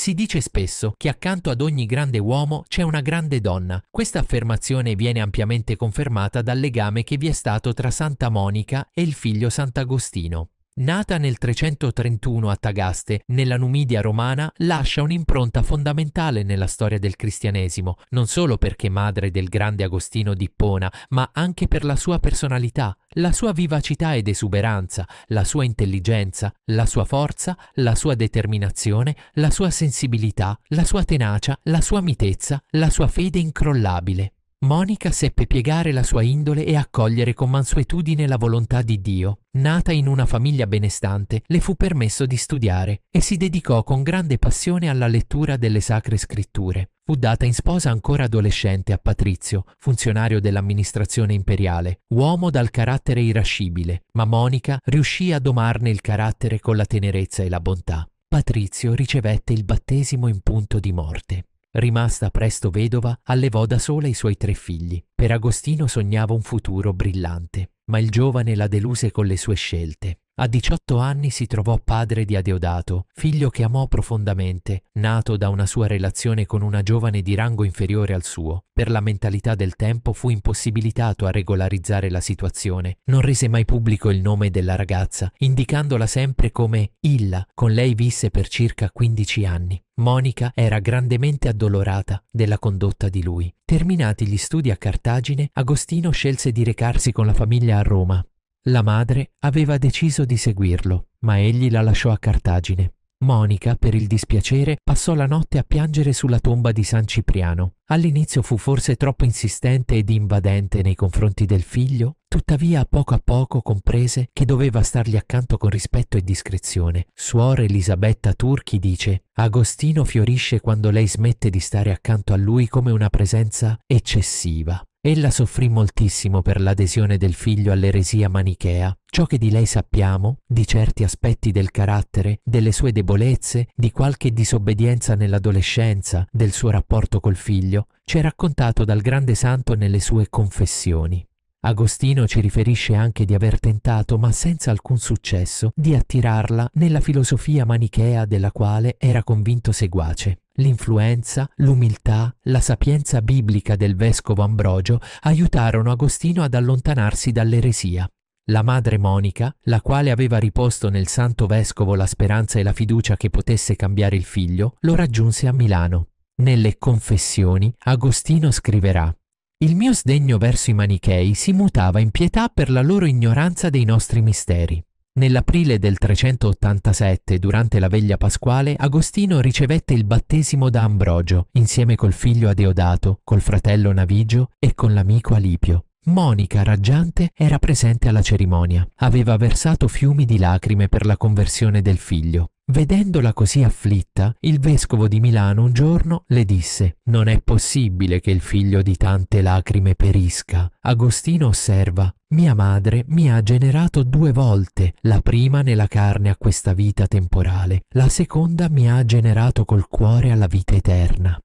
Si dice spesso che accanto ad ogni grande uomo c'è una grande donna. Questa affermazione viene ampiamente confermata dal legame che vi è stato tra Santa Monica e il figlio Sant'Agostino. Nata nel 331 a Tagaste, nella Numidia romana, lascia un'impronta fondamentale nella storia del cristianesimo, non solo perché madre del grande Agostino di Ippona, ma anche per la sua personalità, la sua vivacità ed esuberanza, la sua intelligenza, la sua forza, la sua determinazione, la sua sensibilità, la sua tenacia, la sua mitezza, la sua fede incrollabile. Monica seppe piegare la sua indole e accogliere con mansuetudine la volontà di Dio. Nata in una famiglia benestante, le fu permesso di studiare e si dedicò con grande passione alla lettura delle sacre scritture. Fu data in sposa ancora adolescente a Patrizio, funzionario dell'amministrazione imperiale, uomo dal carattere irascibile, ma Monica riuscì a domarne il carattere con la tenerezza e la bontà. Patrizio ricevette il battesimo in punto di morte. Rimasta presto vedova, allevò da sola i suoi tre figli. Per Agostino sognava un futuro brillante, ma il giovane la deluse con le sue scelte. A 18 anni si trovò padre di Adeodato, figlio che amò profondamente, nato da una sua relazione con una giovane di rango inferiore al suo. Per la mentalità del tempo fu impossibilitato a regolarizzare la situazione. Non rese mai pubblico il nome della ragazza, indicandola sempre come Illa. Con lei visse per circa 15 anni. Monica era grandemente addolorata della condotta di lui. Terminati gli studi a Cartagine, Agostino scelse di recarsi con la famiglia a Roma. La madre aveva deciso di seguirlo, ma egli la lasciò a Cartagine. Monica, per il dispiacere, passò la notte a piangere sulla tomba di San Cipriano. All'inizio fu forse troppo insistente ed invadente nei confronti del figlio, tuttavia a poco a poco comprese che doveva stargli accanto con rispetto e discrezione. Suor Elisabetta Turchi dice Agostino fiorisce quando lei smette di stare accanto a lui come una presenza eccessiva. Ella soffrì moltissimo per l'adesione del figlio all'eresia manichea. Ciò che di lei sappiamo, di certi aspetti del carattere, delle sue debolezze, di qualche disobbedienza nell'adolescenza, del suo rapporto col figlio, ci è raccontato dal grande santo nelle sue confessioni. Agostino ci riferisce anche di aver tentato, ma senza alcun successo, di attirarla nella filosofia manichea della quale era convinto seguace. L'influenza, l'umiltà, la sapienza biblica del vescovo Ambrogio aiutarono Agostino ad allontanarsi dall'eresia. La madre Monica, la quale aveva riposto nel santo vescovo la speranza e la fiducia che potesse cambiare il figlio, lo raggiunse a Milano. Nelle Confessioni Agostino scriverà il mio sdegno verso i manichei si mutava in pietà per la loro ignoranza dei nostri misteri. Nell'aprile del 387, durante la veglia pasquale, Agostino ricevette il battesimo da Ambrogio, insieme col figlio Adeodato, col fratello Navigio e con l'amico Alipio. Monica, raggiante, era presente alla cerimonia. Aveva versato fiumi di lacrime per la conversione del figlio. Vedendola così afflitta, il vescovo di Milano un giorno le disse Non è possibile che il figlio di tante lacrime perisca. Agostino osserva Mia madre mi ha generato due volte, la prima nella carne a questa vita temporale, la seconda mi ha generato col cuore alla vita eterna.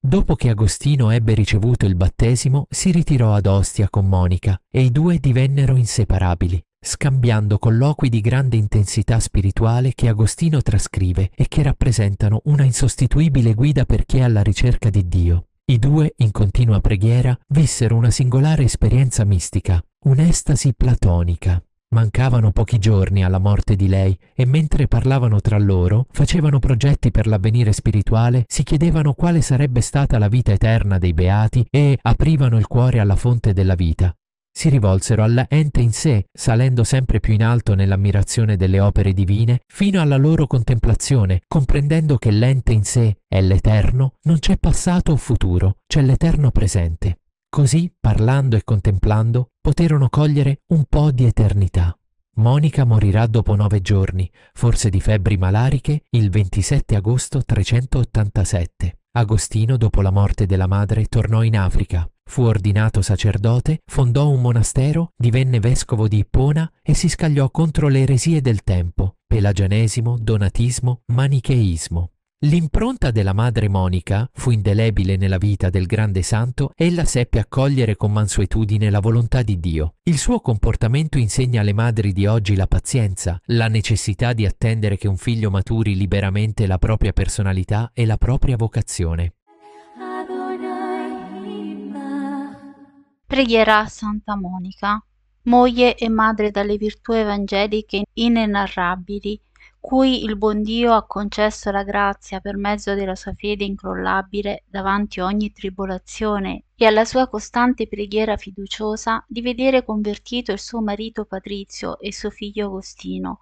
Dopo che Agostino ebbe ricevuto il battesimo, si ritirò ad Ostia con Monica e i due divennero inseparabili scambiando colloqui di grande intensità spirituale che Agostino trascrive e che rappresentano una insostituibile guida per chi è alla ricerca di Dio. I due, in continua preghiera, vissero una singolare esperienza mistica, un'estasi platonica. Mancavano pochi giorni alla morte di lei e mentre parlavano tra loro, facevano progetti per l'avvenire spirituale, si chiedevano quale sarebbe stata la vita eterna dei beati e aprivano il cuore alla fonte della vita, si rivolsero alla ente in sé, salendo sempre più in alto nell'ammirazione delle opere divine, fino alla loro contemplazione, comprendendo che l'ente in sé è l'eterno, non c'è passato o futuro, c'è l'eterno presente. Così, parlando e contemplando, poterono cogliere un po' di eternità. Monica morirà dopo nove giorni, forse di febbri malariche, il 27 agosto 387. Agostino, dopo la morte della madre, tornò in Africa, Fu ordinato sacerdote, fondò un monastero, divenne vescovo di Ippona e si scagliò contro le eresie del tempo, pelagianesimo, donatismo, manicheismo. L'impronta della madre Monica fu indelebile nella vita del grande santo, ella seppe accogliere con mansuetudine la volontà di Dio. Il suo comportamento insegna alle madri di oggi la pazienza, la necessità di attendere che un figlio maturi liberamente la propria personalità e la propria vocazione. pregherà Santa Monica, moglie e madre dalle virtù evangeliche inenarrabili, cui il buon Dio ha concesso la grazia per mezzo della sua fede incrollabile davanti ogni tribolazione e alla sua costante preghiera fiduciosa di vedere convertito il suo marito Patrizio e suo figlio Agostino.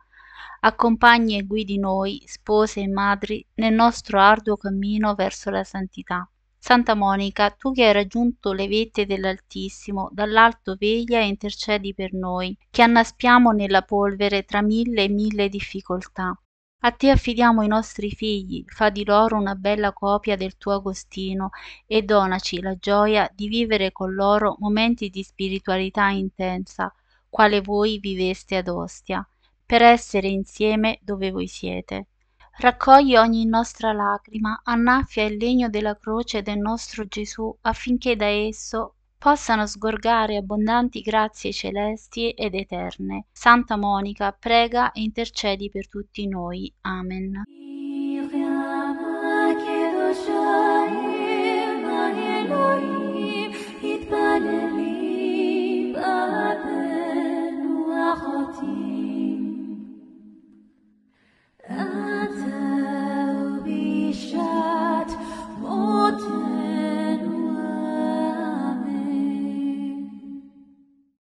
Accompagni e guidi noi, spose e madri, nel nostro arduo cammino verso la santità. Santa Monica, tu che hai raggiunto le vette dell'Altissimo, dall'alto veglia e intercedi per noi, che annaspiamo nella polvere tra mille e mille difficoltà. A te affidiamo i nostri figli, fa di loro una bella copia del tuo Agostino e donaci la gioia di vivere con loro momenti di spiritualità intensa, quale voi viveste ad Ostia, per essere insieme dove voi siete raccogli ogni nostra lacrima annaffia il legno della croce del nostro gesù affinché da esso possano sgorgare abbondanti grazie celesti ed eterne santa monica prega e intercedi per tutti noi amen Thank